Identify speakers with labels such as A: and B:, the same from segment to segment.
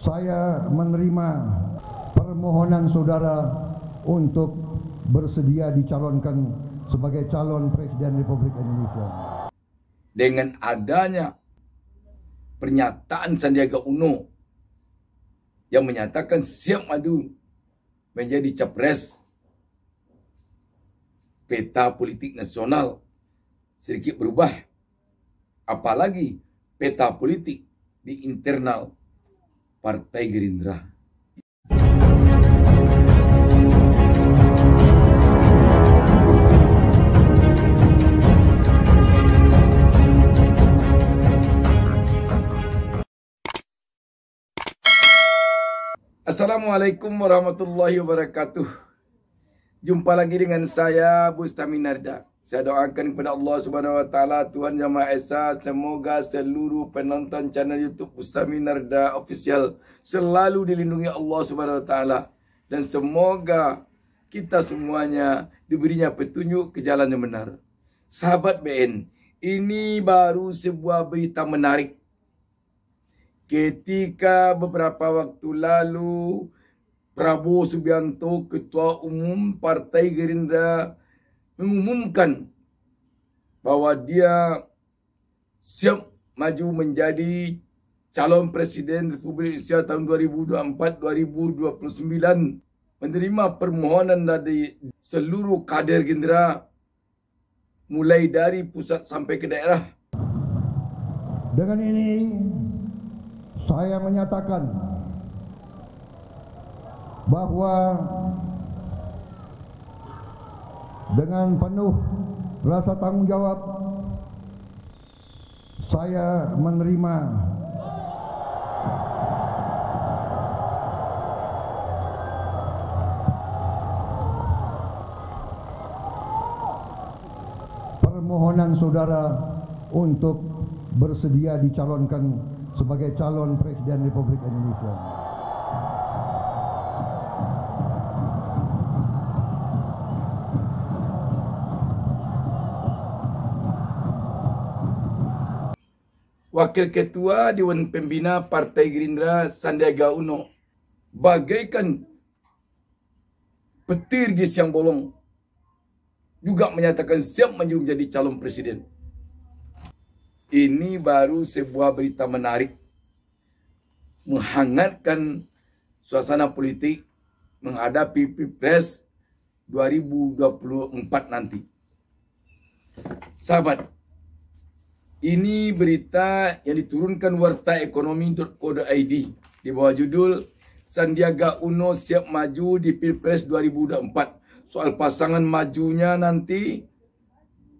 A: saya menerima permohonan saudara untuk bersedia dicalonkan sebagai calon Presiden Republik Indonesia. Dengan adanya pernyataan Sandiaga Uno yang menyatakan siap madu menjadi capres peta politik nasional sedikit berubah apalagi peta politik di internal Partai Gerindra. Assalamualaikum warahmatullahi wabarakatuh. Jumpa lagi dengan saya Bustaminarda. Minarda. Saya doakan kepada Allah Subhanahu Wa Taala Tuhan Yang Maha Esa semoga seluruh penonton channel YouTube Ustaz Narda Official selalu dilindungi Allah Subhanahu Wa Taala dan semoga kita semuanya diberinya petunjuk ke jalan yang benar. Sahabat BN, ini baru sebuah berita menarik. Ketika beberapa waktu lalu Prabowo Subianto Ketua Umum Partai Gerindra mengumumkan bahwa dia siap maju menjadi calon presiden Republik Indonesia tahun 2024-2029 menerima permohonan dari seluruh kader Gerindra mulai dari pusat sampai ke daerah. Dengan ini saya menyatakan bahwa dengan penuh rasa tanggung jawab saya menerima permohonan saudara untuk bersedia dicalonkan sebagai calon presiden Republik Indonesia. Wakil Ketua Dewan Pembina Partai Gerindra Sandiaga Uno bagaikan petir di siang bolong juga menyatakan siap maju menjadi calon presiden. Ini baru sebuah berita menarik menghangatkan suasana politik menghadapi Pilpres 2024 nanti. Sahabat, ini berita yang diturunkan warta ID di bawah judul Sandiaga Uno siap maju di Pilpres 2024. Soal pasangan majunya nanti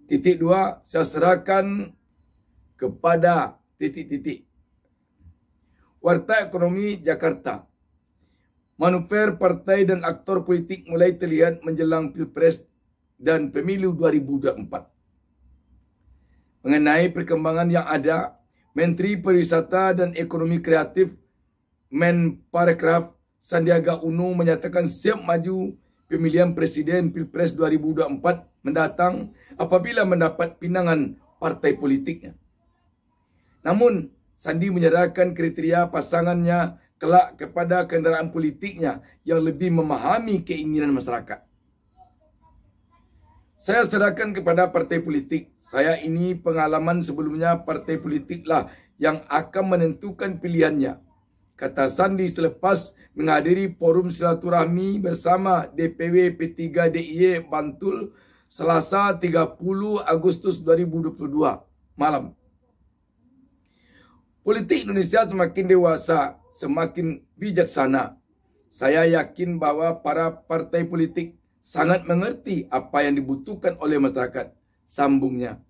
A: titik dua saya serahkan kepada titik-titik. Warta Ekonomi Jakarta. Manuver partai dan aktor politik mulai terlihat menjelang Pilpres dan Pemilu 2024 mengenai perkembangan yang ada, Menteri Pariwisata dan Ekonomi Kreatif Menparekraf Sandiaga Uno menyatakan siap maju pemilihan presiden Pilpres 2024 mendatang apabila mendapat pinangan partai politiknya. Namun, Sandi menyerahkan kriteria pasangannya kelak kepada kendaraan politiknya yang lebih memahami keinginan masyarakat. Saya serahkan kepada partai politik. Saya ini pengalaman sebelumnya partai politiklah yang akan menentukan pilihannya. Kata Sandi selepas menghadiri forum silaturahmi bersama DPW P3 DIY Bantul Selasa 30 Agustus 2022 malam. Politik Indonesia semakin dewasa, semakin bijaksana. Saya yakin bahwa para partai politik sangat mengerti apa yang dibutuhkan oleh masyarakat, sambungnya.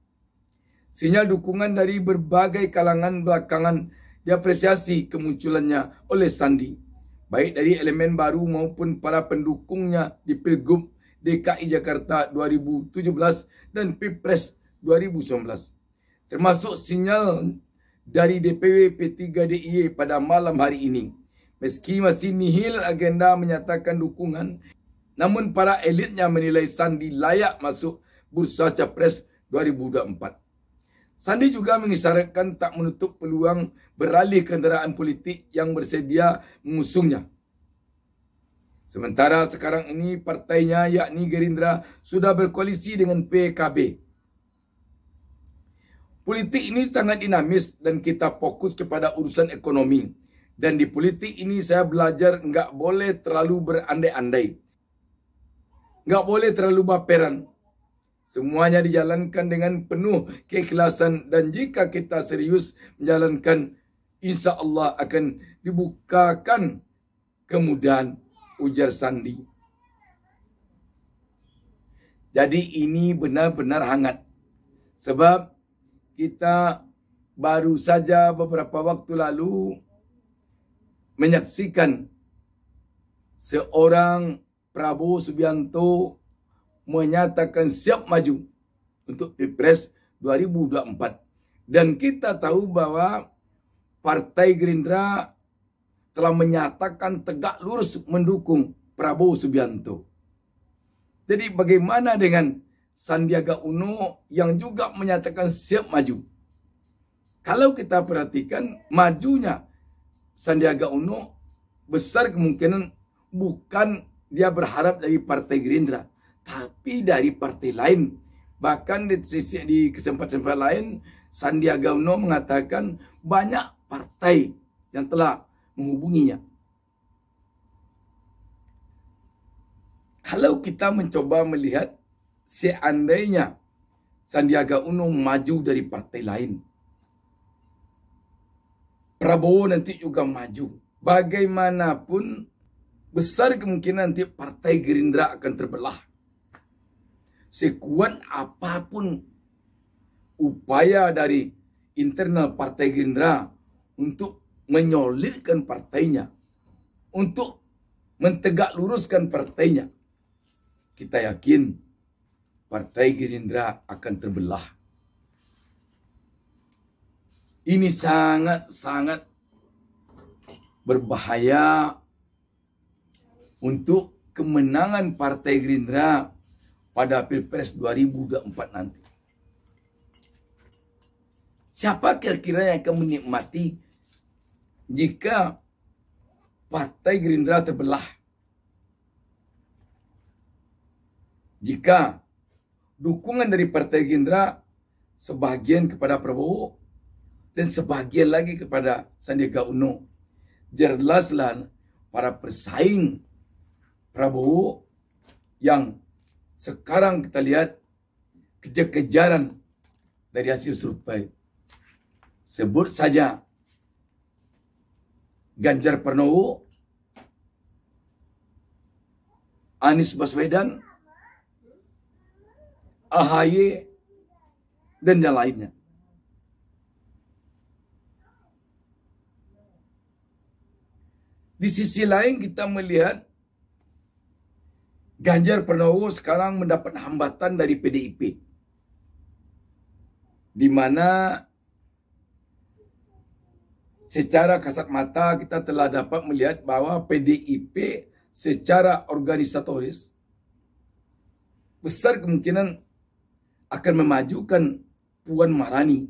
A: Sinyal dukungan dari berbagai kalangan belakangan diapresiasi kemunculannya oleh Sandi, baik dari elemen baru maupun para pendukungnya di Pilgub DKI Jakarta 2017 dan Pilpres 2019. Termasuk sinyal dari DPW P3 DIY pada malam hari ini. Meski masih nihil agenda menyatakan dukungan namun para elitnya menilai Sandi layak masuk bursa Capres 2024. Sandi juga mengisyaratkan tak menutup peluang beralih kenderaan politik yang bersedia mengusungnya. Sementara sekarang ini partainya yakni Gerindra sudah berkoalisi dengan PKB. Politik ini sangat dinamis dan kita fokus kepada urusan ekonomi. Dan di politik ini saya belajar nggak boleh terlalu berandai-andai Gak boleh terlalu baperan. Semuanya dijalankan dengan penuh keikhlasan dan jika kita serius menjalankan insya Allah akan dibukakan kemudahan ujar Sandi. Jadi ini benar-benar hangat. Sebab kita baru saja beberapa waktu lalu menyaksikan seorang Prabowo Subianto menyatakan siap maju untuk Pilpres 2024. Dan kita tahu bahwa Partai Gerindra telah menyatakan tegak lurus mendukung Prabowo Subianto. Jadi bagaimana dengan Sandiaga Uno yang juga menyatakan siap maju? Kalau kita perhatikan majunya Sandiaga Uno besar kemungkinan bukan dia berharap dari Partai Gerindra, tapi dari partai lain. Bahkan di, sisi, di kesempatan-kesempatan lain, Sandiaga Uno mengatakan banyak partai yang telah menghubunginya. Kalau kita mencoba melihat seandainya Sandiaga Uno maju dari partai lain, Prabowo nanti juga maju. Bagaimanapun besar kemungkinan nanti partai Gerindra akan terbelah. Sekuat apapun upaya dari internal partai Gerindra untuk menyolidkan partainya, untuk mentegak luruskan partainya, kita yakin partai Gerindra akan terbelah. Ini sangat-sangat berbahaya untuk kemenangan Partai Gerindra pada Pilpres 2024 nanti. Siapa kira-kira yang akan menikmati jika Partai Gerindra terbelah? Jika dukungan dari Partai Gerindra sebagian kepada Prabowo dan sebagian lagi kepada Sandiaga Uno, jelaslah para pesaing. Prabowo yang sekarang kita lihat kejar-kejaran dari hasil survei. Sebut saja Ganjar Pranowo, Anies Baswedan, AHY, dan yang lainnya. Di sisi lain kita melihat Ganjar Pranowo sekarang mendapat hambatan dari PDIP. Di mana secara kasat mata kita telah dapat melihat bahwa PDIP secara organisatoris besar kemungkinan akan memajukan Puan Maharani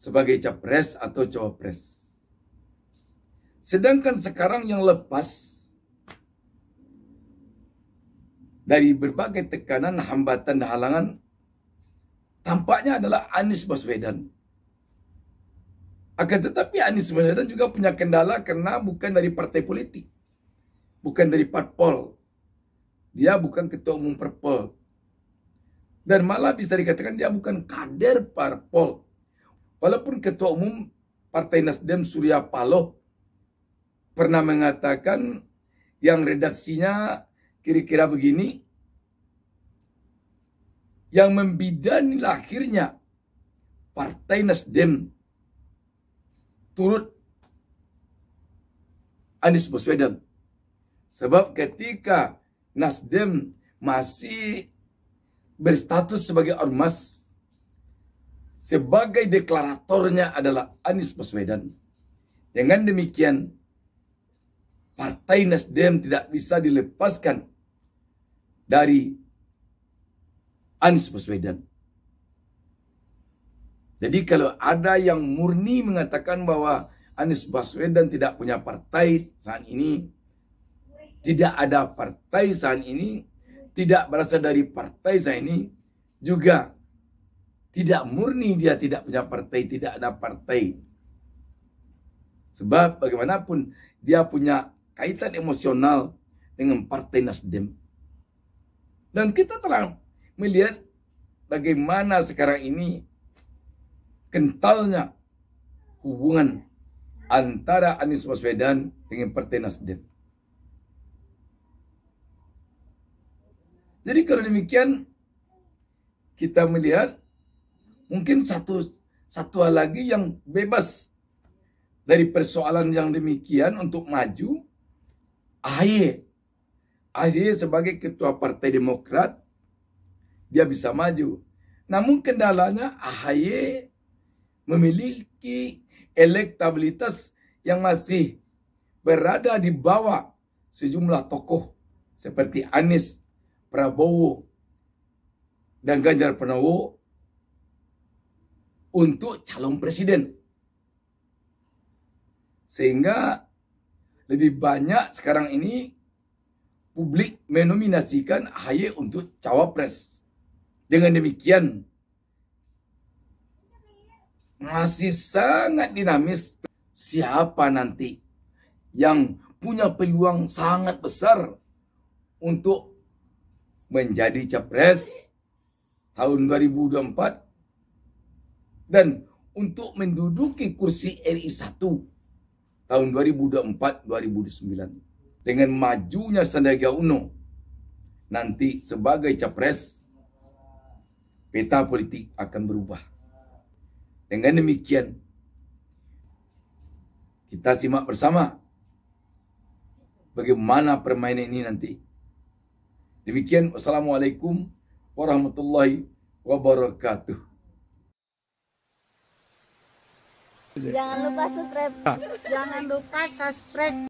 A: sebagai capres atau cawapres. Sedangkan sekarang yang lepas dari berbagai tekanan, hambatan, dan halangan tampaknya adalah Anies Baswedan. Akan tetapi Anies Baswedan juga punya kendala karena bukan dari partai politik. Bukan dari parpol. Dia bukan ketua umum parpol. Dan malah bisa dikatakan dia bukan kader parpol. Walaupun ketua umum Partai Nasdem Surya Paloh pernah mengatakan yang redaksinya kira-kira begini yang membidani lahirnya Partai Nasdem turut Anies Baswedan. Sebab ketika Nasdem masih berstatus sebagai ormas, sebagai deklaratornya adalah Anies Baswedan. Dengan demikian, Partai Nasdem tidak bisa dilepaskan dari Anies Baswedan. Jadi kalau ada yang murni mengatakan bahwa Anies Baswedan tidak punya partai saat ini, tidak ada partai saat ini, tidak berasal dari partai saat ini, juga tidak murni dia tidak punya partai, tidak ada partai. Sebab bagaimanapun dia punya kaitan emosional dengan Partai Nasdem. Dan kita telah melihat bagaimana sekarang ini kentalnya hubungan antara Anies Baswedan dengan Partai Nasdem. Jadi kalau demikian kita melihat mungkin satu satu hal lagi yang bebas dari persoalan yang demikian untuk maju AHY Akhirnya sebagai ketua Partai Demokrat, dia bisa maju. Namun kendalanya AHY memiliki elektabilitas yang masih berada di bawah sejumlah tokoh seperti Anies, Prabowo, dan Ganjar Pranowo untuk calon presiden. Sehingga lebih banyak sekarang ini publik menominasikan Ahy untuk cawapres. Dengan demikian, masih sangat dinamis siapa nanti yang punya peluang sangat besar untuk menjadi capres tahun 2024 dan untuk menduduki kursi RI 1 tahun 2024 2009 dengan majunya Sandiaga Uno nanti sebagai capres peta politik akan berubah. Dengan demikian kita simak bersama bagaimana permainan ini nanti. Demikian wassalamualaikum warahmatullahi wabarakatuh. Jangan lupa subscribe. Ah. Jangan lupa subscribe.